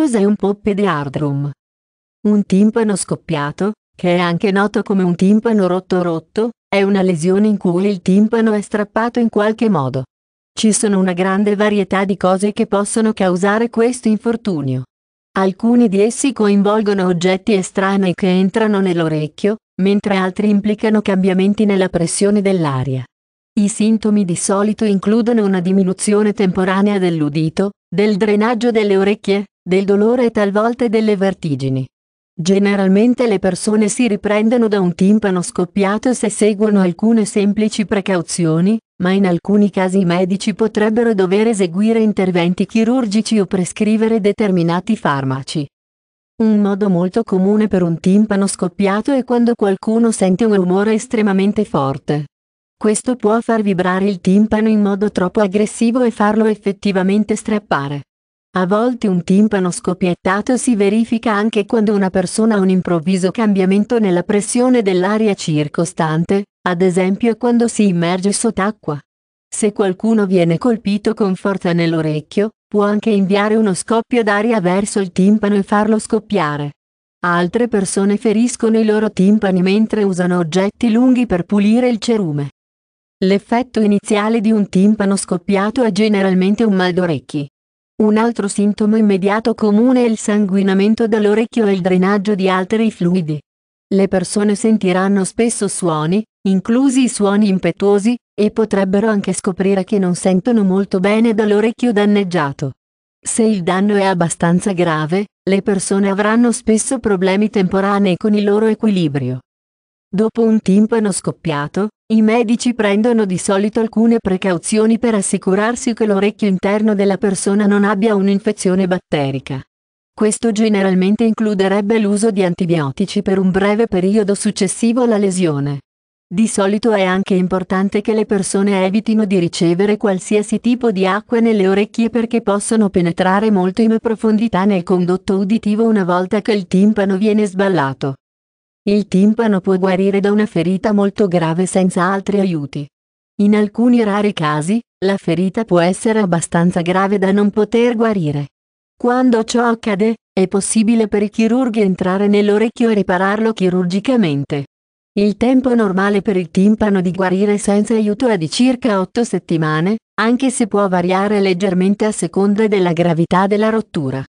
Cos'è un poppe Ardrum? Un timpano scoppiato, che è anche noto come un timpano rotto-rotto, è una lesione in cui il timpano è strappato in qualche modo. Ci sono una grande varietà di cose che possono causare questo infortunio. Alcuni di essi coinvolgono oggetti estranei che entrano nell'orecchio, mentre altri implicano cambiamenti nella pressione dell'aria. I sintomi di solito includono una diminuzione temporanea dell'udito, del drenaggio delle orecchie, del dolore e talvolta delle vertigini. Generalmente le persone si riprendono da un timpano scoppiato se seguono alcune semplici precauzioni, ma in alcuni casi i medici potrebbero dover eseguire interventi chirurgici o prescrivere determinati farmaci. Un modo molto comune per un timpano scoppiato è quando qualcuno sente un rumore estremamente forte. Questo può far vibrare il timpano in modo troppo aggressivo e farlo effettivamente strappare. A volte un timpano scoppiettato si verifica anche quando una persona ha un improvviso cambiamento nella pressione dell'aria circostante, ad esempio quando si immerge sott'acqua. Se qualcuno viene colpito con forza nell'orecchio, può anche inviare uno scoppio d'aria verso il timpano e farlo scoppiare. Altre persone feriscono i loro timpani mentre usano oggetti lunghi per pulire il cerume. L'effetto iniziale di un timpano scoppiato è generalmente un mal d'orecchi. Un altro sintomo immediato comune è il sanguinamento dall'orecchio e il drenaggio di altri fluidi. Le persone sentiranno spesso suoni, inclusi i suoni impetuosi, e potrebbero anche scoprire che non sentono molto bene dall'orecchio danneggiato. Se il danno è abbastanza grave, le persone avranno spesso problemi temporanei con il loro equilibrio. Dopo un timpano scoppiato, i medici prendono di solito alcune precauzioni per assicurarsi che l'orecchio interno della persona non abbia un'infezione batterica. Questo generalmente includerebbe l'uso di antibiotici per un breve periodo successivo alla lesione. Di solito è anche importante che le persone evitino di ricevere qualsiasi tipo di acqua nelle orecchie perché possono penetrare molto in profondità nel condotto uditivo una volta che il timpano viene sballato. Il timpano può guarire da una ferita molto grave senza altri aiuti. In alcuni rari casi, la ferita può essere abbastanza grave da non poter guarire. Quando ciò accade, è possibile per i chirurghi entrare nell'orecchio e ripararlo chirurgicamente. Il tempo normale per il timpano di guarire senza aiuto è di circa 8 settimane, anche se può variare leggermente a seconda della gravità della rottura.